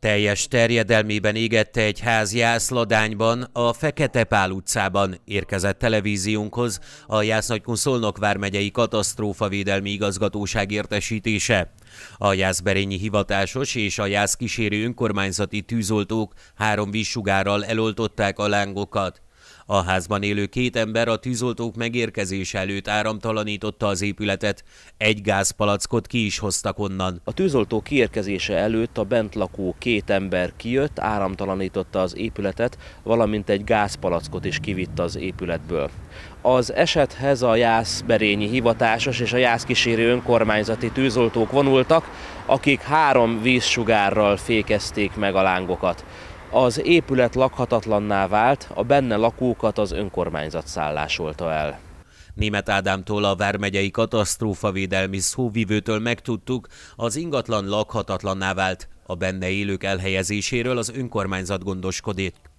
Teljes terjedelmében égette egy ház Jászladányban, a Fekete Pál utcában érkezett televíziónkhoz a Jásznagykun Szolnok vármegyei katasztrófavédelmi igazgatóság értesítése. A Jászberényi hivatásos és a Jász kísérő önkormányzati tűzoltók három vízsugárral eloltották a lángokat. A házban élő két ember a tűzoltók megérkezése előtt áramtalanította az épületet. Egy gázpalackot ki is hoztak onnan. A tűzoltó kiérkezése előtt a bent lakó két ember kijött, áramtalanította az épületet, valamint egy gázpalackot is kivitt az épületből. Az esethez a Berényi hivatásos és a Jász kísérő önkormányzati tűzoltók vonultak, akik három vízsugárral fékezték meg a lángokat. Az épület lakhatatlanná vált, a benne lakókat az önkormányzat szállásolta el. Német Ádámtól a Vármegyei Védelmi Szóvivőtől megtudtuk, az ingatlan lakhatatlanná vált. A benne élők elhelyezéséről az önkormányzat gondoskodik.